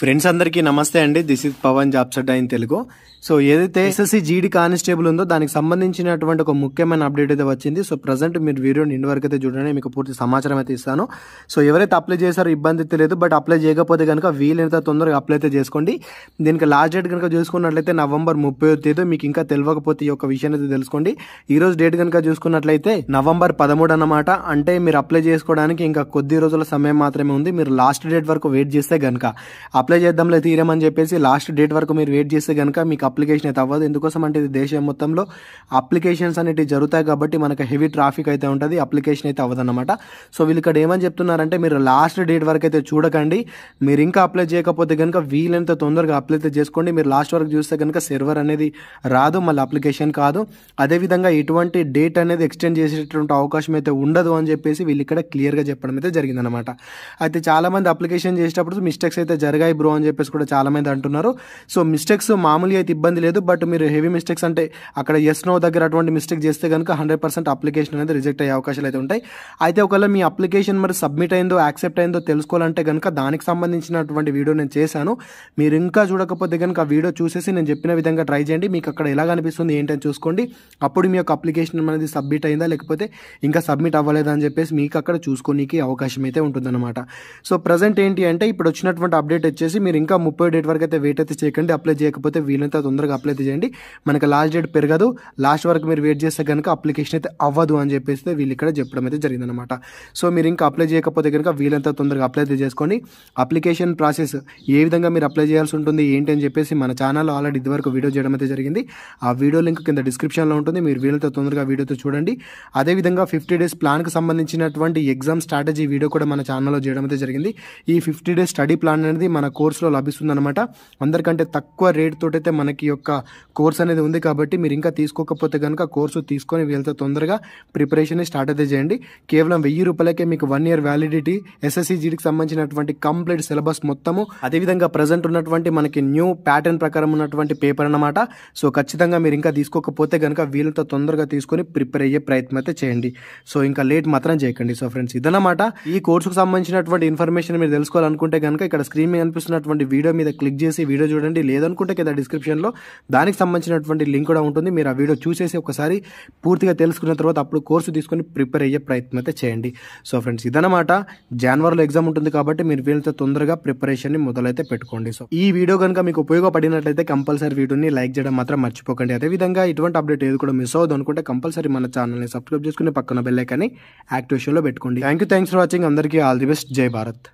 friends అందరికీ నమస్తే అండి దిస్ ఇస్ పవన్ జాబ్సడ్డా ఇన్ తెలుగు సో ఏదైతే ఎస్ఎస్సి జీడి కానిస్టేబుల్ ఉందో దానికి సంబంధించినటువంటి ఒక ముఖ్యమైన అప్డేట్ అయితే వచ్చింది సో ప్రజెంట్ మీరు వీడియో నిండి వరకు అయితే చూడండి మీకు పూర్తి సమాచారం అయితే ఇస్తాను సో ఎవరైతే అప్లై చేశారో ఇబ్బంది అయితే లేదు బట్ అప్లై చేయకపోతే కనుక వీలైనంత తొందరగా అప్లై అయితే చేసుకోండి దీనికి లాస్ట్ డేట్ కనుక చూసుకున్నట్లయితే నవంబర్ ముప్పై తేదీ మీకు ఇంకా తెలియకపోతే ఈ యొక్క విషయాన్ని అయితే తెలుసుకోండి ఈ రోజు డేట్ కనుక చూసుకున్నట్లయితే నవంబర్ పదమూడు అన్నమాట అంటే మీరు అప్లై చేసుకోవడానికి ఇంకా కొద్ది రోజుల సమయం మాత్రమే ఉంది మీరు లాస్ట్ డేట్ వరకు వెయిట్ చేస్తే కనుక అప్లై చేద్దాంలే తీరమని చెప్పేసి లాస్ట్ డేట్ వరకు మీరు వెయిట్ చేస్తే కనుక మీకు అప్లికేషన్ అయితే అవ్వదు ఎందుకోసం అంటే ఇది దేశం మొత్తంలో అప్లికేషన్స్ అనేవి జరుగుతాయి కాబట్టి మనకు హెవీ ట్రాఫిక్ అయితే ఉంటుంది అప్లికేషన్ అయితే అవ్వదన్నమాట సో వీళ్ళు ఇక్కడ ఏమని చెప్తున్నారంటే మీరు లాస్ట్ డేట్ వరకు అయితే చూడకండి మీరు ఇంకా అప్లై చేయకపోతే కనుక వీలంత తొందరగా అప్లై అయితే చేసుకోండి మీరు లాస్ట్ వరకు చూస్తే కనుక సర్వర్ అనేది రాదు మళ్ళీ అప్లికేషన్ కాదు అదేవిధంగా ఎటువంటి డేట్ అనేది ఎక్స్టెండ్ చేసేటటువంటి అవకాశం అయితే ఉండదు అని చెప్పేసి వీళ్ళు ఇక్కడ క్లియర్గా చెప్పడం అయితే జరిగిందనమాట అయితే చాలామంది అప్లికేషన్ చేసేటప్పుడు మిస్టేక్స్ అయితే జరిగాయి బ్రో అని చెప్పేసి కూడా చాలామంది అంటున్నారు సో మిస్టేక్స్ మామూలుగా అయితే ఇబ్బంది లేదు బట్ మీరు హెవీ మిస్టేక్స్ అంటే అక్కడ ఎస్ నో దగ్గర అటువంటి మిస్టేక్ చేస్తే కనుక హండ్రెడ్ పర్సెంట్ అప్లికేషన్ అనేది రిజెక్ట్ అయ్యే అవకాశాలు అయితే ఉంటాయి అయితే ఒకవేళ మీ అప్లికేషన్ మరి సబ్మిట్ అయిందో యాక్సెప్ట్ అయిందో తెలుసుకోవాలంటే కనుక దానికి సంబంధించినటువంటి వీడియో నేను చేశాను మీరు ఇంకా చూడకపోతే కనుక ఆ వీడియో చూసేసి నేను చెప్పిన విధంగా ట్రై చేయండి మీకు అక్కడ ఎలా కనిపిస్తుంది ఏంటని చూసుకోండి అప్పుడు మీ యొక్క అప్లికేషన్ అనేది సబ్మిట్ అయిందా లేకపోతే ఇంకా సబ్మిట్ అవ్వలేదా అని చెప్పేసి మీకు అక్కడ చూసుకోనికి అవకాశం అయితే ఉంటుందన్నమాట సో ప్రజెంట్ ఏంటి అంటే ఇప్పుడు వచ్చినటువంటి అప్డేట్ వచ్చేసి వచ్చేసి మీరు ఇంకా ముప్పై డేట్ వరకు అయితే వెయిట్ అయితే చేయకండి అప్లై చేయకపోతే వీలంతా తొందరగా అప్లై అయితే చేయండి మనకి లాస్ట్ డేట్ పెరగదు లాస్ట్ వరకు మీరు వెయిట్ చేస్తే కనుక అప్లికేషన్ అయితే అవ్వదు అని చెప్పేసి వీళ్ళు ఇక్కడ చెప్పడం అయితే జరిగిందనమాట సో మీరు ఇంకా అప్లై చేయకపోతే కనుక వీలంతా తొందరగా అప్లై అయితే చేసుకోండి అప్లికేషన్ ప్రాసెస్ ఏ విధంగా మీరు అప్లై చేయాల్సి ఉంటుంది ఏంటి అని చెప్పేసి మన ఛానల్లో ఆల్రెడీ ఇదివరకు వీడియో చేయడం అయితే జరిగింది ఆ వీడియో లింక్ కింద డిస్క్రిప్షన్లో ఉంటుంది మీరు వీలంతా తొందరగా వీడియోతో చూడండి అదేవిధంగా ఫిఫ్టీ డేస్ ప్లాన్కి సంబంధించినటువంటి ఎగ్జామ్ స్ట్రాటజీ వీడియో కూడా మన ఛానల్లో చేయడం అయితే జరిగింది ఈ ఫిఫ్టీ డేస్ స్టడీ ప్లాన్ అనేది మనకు కోర్సులో అనమాట అందరికంటే తక్కువ రేట్ తోటైతే మనకి యొక్క కోర్స్ అనేది ఉంది కాబట్టి మీరు ఇంకా తీసుకోకపోతే కనుక కోర్సు తీసుకొని వీళ్ళతో తొందరగా ప్రిపరేషన్ స్టార్ట్ అయితే చేయండి కేవలం వెయ్యి రూపాయలకే మీకు వన్ ఇయర్ వ్యాలిడిటీ ఎస్ఎస్సిజీడికి సంబంధించినటువంటి కంప్లీట్ సిలబస్ మొత్తము అదేవిధంగా ప్రజెంట్ ఉన్నటువంటి మనకి న్యూ ప్యాటర్న్ ప్రకారం ఉన్నటువంటి పేపర్ అనమాట సో ఖచ్చితంగా మీరు ఇంకా తీసుకోకపోతే కనుక వీళ్ళతో తొందరగా తీసుకొని ప్రిపేర్ అయ్యే ప్రయత్నం అయితే చేయండి సో ఇంకా లేట్ మాత్రం చేయకండి సో ఫ్రెండ్స్ ఇదన్నమాట ఈ కోర్సుకు సంబంధించినటువంటి ఇన్ఫర్మేషన్ మీరు తెలుసుకోవాలనుకుంటే కనుక ఇక్కడ స్క్రీన్ మీద చూపిస్తున్నటువంటి వీడియో మీద క్లిక్ చేసి వీడియో చూడండి లేదనుకుంటే కదా డిస్క్రిప్షన్లో దానికి సంబంధించినటువంటి లింక్ కూడా ఉంటుంది మీరు ఆ వీడియో చూసేసి ఒకసారి పూర్తిగా తెలుసుకున్న తర్వాత అప్పుడు కోర్సు తీసుకొని ప్రిపేర్ అయ్యే ప్రయత్నం అయితే చేయండి సో ఫ్రెండ్స్ ఇదనమాట జనవరిలో ఎగ్జామ్ ఉంటుంది కాబట్టి మీరు వీళ్ళతో తొందరగా ప్రిపరేషన్ని మొదలైతే పెట్టుకోండి సో ఈ వీడియో కనుక మీకు ఉపయోగపడినట్లయితే కంపల్సరీ వీడియోని లైక్ చేయడం మాత్రం మర్చిపోకండి అదేవిధంగా ఇటువంటి అప్డేట్ ఏది కూడా మిస్ అవ్వదు అనుకుంటే కంపల్సరీ మన ఛానల్ని సబ్స్క్రైబ్ చేసుకుని పక్కన బెల్లైకాన్ని యాక్టివేషన్లో పెట్టుకోండి thank you thanks for watching అందరికీ ఆల్ ది బెస్ట్ జై భారత్